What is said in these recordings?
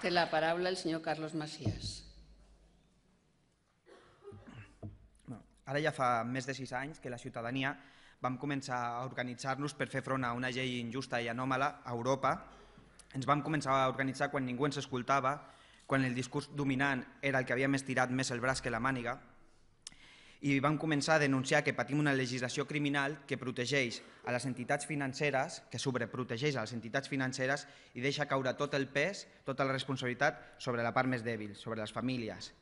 Té la paraula el senyor Carlos Macías. Ara ja fa més de sis anys que la ciutadania vam començar a organitzar-nos per fer front a una llei injusta i anòmala a Europa. Ens vam començar a organitzar quan ningú ens escoltava, quan el discurs dominant era el que havia més tirat més el braç que la màniga, i vam començar a denunciar que patim una legislació criminal que protegeix a les entitats financeres, que sobreprotegeix a les entitats financeres i deixa caure tot el pes, tota la responsabilitat sobre la part més dèbil, sobre les famílies.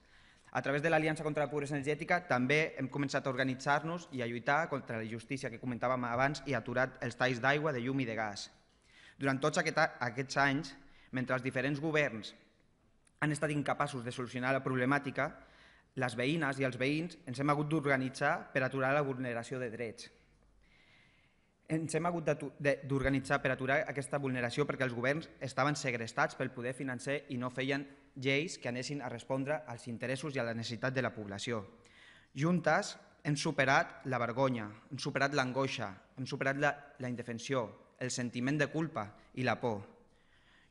A través de l'Aliança contra la Pobresa Energètica també hem començat a organitzar-nos i a lluitar contra la justícia que comentàvem abans i aturat els talls d'aigua, de llum i de gas. Durant tots aquests anys, mentre els diferents governs han estat incapaços de solucionar la problemàtica, les veïnes i els veïns ens hem hagut d'organitzar per aturar la vulneració de drets. Ens hem hagut d'organitzar per aturar aquesta vulneració perquè els governs estaven segrestats pel poder financer i no feien lleis que anessin a respondre als interessos i a la necessitat de la població. Juntes hem superat la vergonya, hem superat l'angoixa, hem superat la, la indefensió, el sentiment de culpa i la por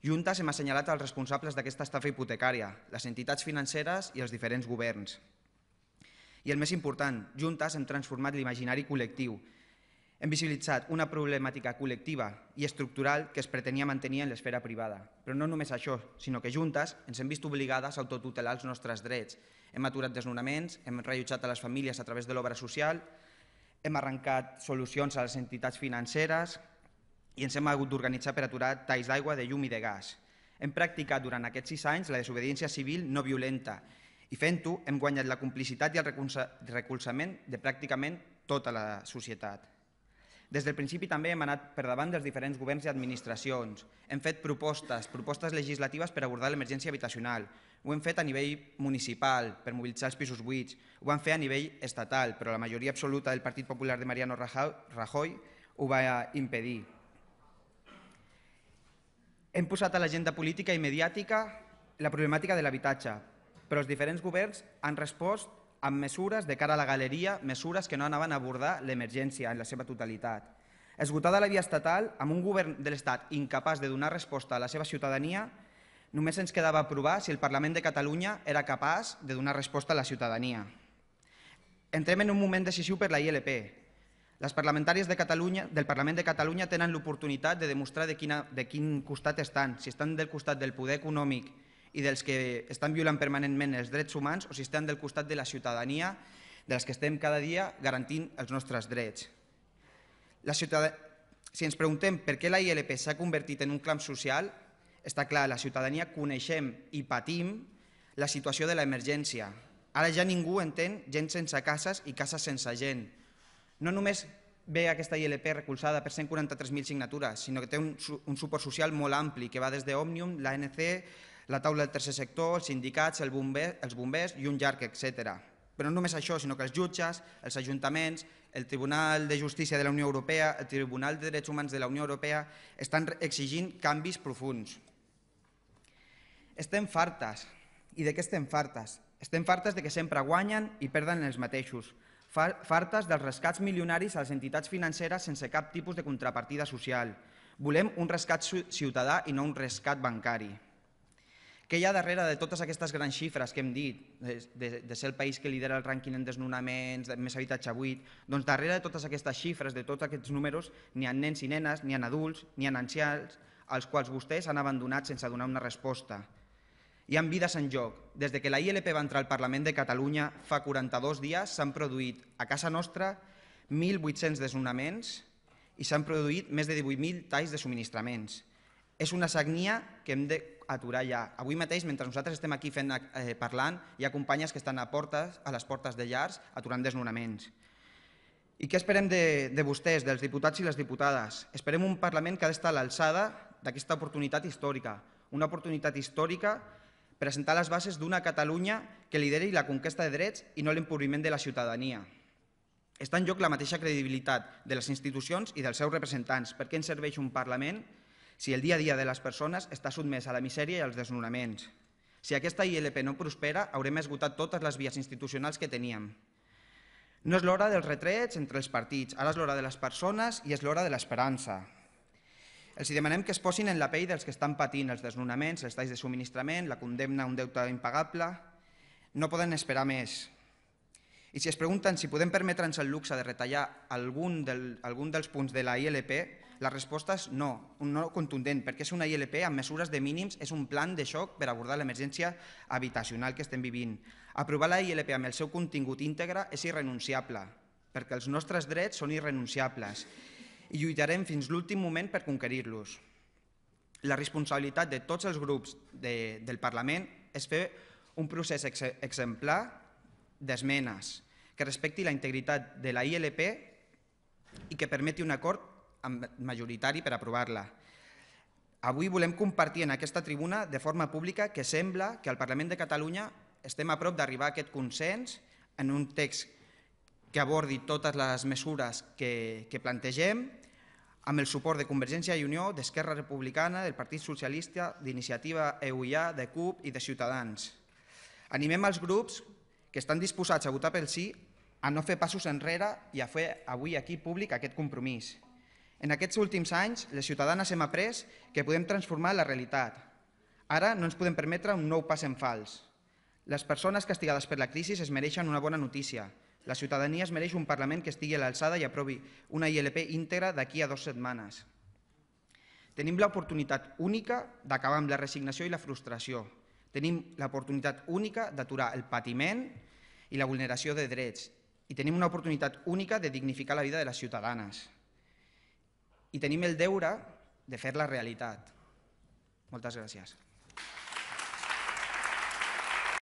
Juntes hem assenyalat els responsables d'aquesta estafa hipotecària, les entitats financeres i els diferents governs. I el més important, juntes hem transformat l'imaginari col·lectiu. Hem visibilitzat una problemàtica col·lectiva i estructural que es pretenia mantenir en l'esfera privada. Però no només això, sinó que juntes ens hem vist obligades a autotutelar els nostres drets. Hem aturat desnonaments, hem rellotjat a les famílies a través de l'obra social, hem arrencat solucions a les entitats financeres, i ens hem hagut d'organitzar per aturar talls d'aigua, de llum i de gas. Hem practicat durant aquests sis anys la desobediència civil no violenta i fent-ho hem guanyat la complicitat i el recolzament de pràcticament tota la societat. Des del principi també hem anat per davant dels diferents governs i administracions. Hem fet propostes, propostes legislatives per abordar l'emergència habitacional. Ho hem fet a nivell municipal, per mobilitzar els pisos buits. Ho van fer a nivell estatal, però la majoria absoluta del Partit Popular de Mariano Rajoy ho va impedir. Hem posat a l'agenda política i mediàtica la problemàtica de l'habitatge, però els diferents governs han respost amb mesures de cara a la galeria, mesures que no anaven a abordar l'emergència en la seva totalitat. Esgotada la via estatal, amb un govern de l'Estat incapaç de donar resposta a la seva ciutadania, només ens quedava aprovar si el Parlament de Catalunya era capaç de donar resposta a la ciutadania. Entrem en un moment decisiu per la ILP, les parlamentàries de Catalunya, del Parlament de Catalunya tenen l'oportunitat de demostrar de, quina, de quin costat estan, si estan del costat del poder econòmic i dels que estan violant permanentment els drets humans o si estan del costat de la ciutadania, de les que estem cada dia garantint els nostres drets. La ciutadà... Si ens preguntem per què la ILP s'ha convertit en un clam social, està clar, la ciutadania coneixem i patim la situació de l'emergència. Ara ja ningú entén gent sense cases i cases sense gent, no només ve aquesta ILP recolzada per 143.000 signatures, sinó que té un, un suport social molt ampli, que va des d'Òmnium, l'ANC, la taula del tercer sector, els sindicats, el bomber, els bombers i un llarg, etc. Però no només això, sinó que els jutges, els ajuntaments, el Tribunal de Justícia de la Unió Europea, el Tribunal de Drets Humans de la Unió Europea estan exigint canvis profuns. Estem fartes. I de què estem fartes? Estem fartes de que sempre guanyen i perden els mateixos fartes dels rescats milionaris a les entitats financeres sense cap tipus de contrapartida social. Volem un rescat ciutadà i no un rescat bancari. Què hi ha darrere de totes aquestes grans xifres que hem dit, de, de ser el país que lidera el rànquing en desnonaments, més habitatge buit? Doncs darrere de totes aquestes xifres, de tots aquests números, n'hi ha nens i nenes, n'hi ha adults, n'hi ha ancians, als quals vostès han abandonat sense donar una resposta. Hi han vides en joc. Des de que la ILP va entrar al Parlament de Catalunya fa 42 dies s'han produït a casa nostra 1.800 desnonaments i s'han produït més de 18.000 talls de subministraments. És una sagnia que hem d'aturar ja. Avui mateix, mentre nosaltres estem aquí fent, eh, parlant, hi ha companyes que estan a, portes, a les portes de llars aturant desnonaments. I què esperem de, de vostès, dels diputats i les diputades? Esperem un Parlament que ha d'estar a l'alçada d'aquesta oportunitat històrica, una oportunitat històrica presentar les bases d'una Catalunya que lideri la conquesta de drets i no l'empobriment de la ciutadania. Està en joc la mateixa credibilitat de les institucions i dels seus representants. Per què ens serveix un Parlament si el dia a dia de les persones està sotmès a la misèria i als desnonaments? Si aquesta ILP no prospera, haurem esgotat totes les vies institucionals que teníem. No és l'hora dels retrets entre els partits, ara és l'hora de les persones i és l'hora de l'esperança. Els demanem que es posin en la pell dels que estan patint els desnonaments, els talls de subministrament, la condemna a un deute impagable. No poden esperar més. I si es pregunten si podem permetre'ns el luxe de retallar algun, del, algun dels punts de la ILP, la resposta és no, un no contundent, perquè és una ILP amb mesures de mínims, és un plan de xoc per abordar l'emergència habitacional que estem vivint. Aprovar la ILP amb el seu contingut íntegre és irrenunciable, perquè els nostres drets són irrenunciables i lluitarem fins l'últim moment per conquerir-los. La responsabilitat de tots els grups de, del Parlament és fer un procés ex exemplar d'esmenes que respecti la integritat de la ILP i que permeti un acord majoritari per aprovar-la. Avui volem compartir en aquesta tribuna de forma pública que sembla que al Parlament de Catalunya estem a prop d'arribar a aquest consens en un text que abordi totes les mesures que, que plantegem amb el suport de Convergència i Unió, d'Esquerra Republicana, del Partit Socialista, d'Iniciativa EUIA, de CUP i de Ciutadans. Animem els grups que estan disposats a votar pel sí a no fer passos enrere i a fer avui aquí públic aquest compromís. En aquests últims anys, les ciutadanes hem après que podem transformar la realitat. Ara no ens podem permetre un nou pas en fals. Les persones castigades per la crisi es mereixen una bona notícia, la ciutadania es mereix un Parlament que estigui a l'alçada i aprovi una ILP íntegra d'aquí a dues setmanes. Tenim l'oportunitat única d'acabar amb la resignació i la frustració. Tenim l'oportunitat única d'aturar el patiment i la vulneració de drets. I tenim una oportunitat única de dignificar la vida de les ciutadanes. I tenim el deure de fer la realitat. Moltes gràcies.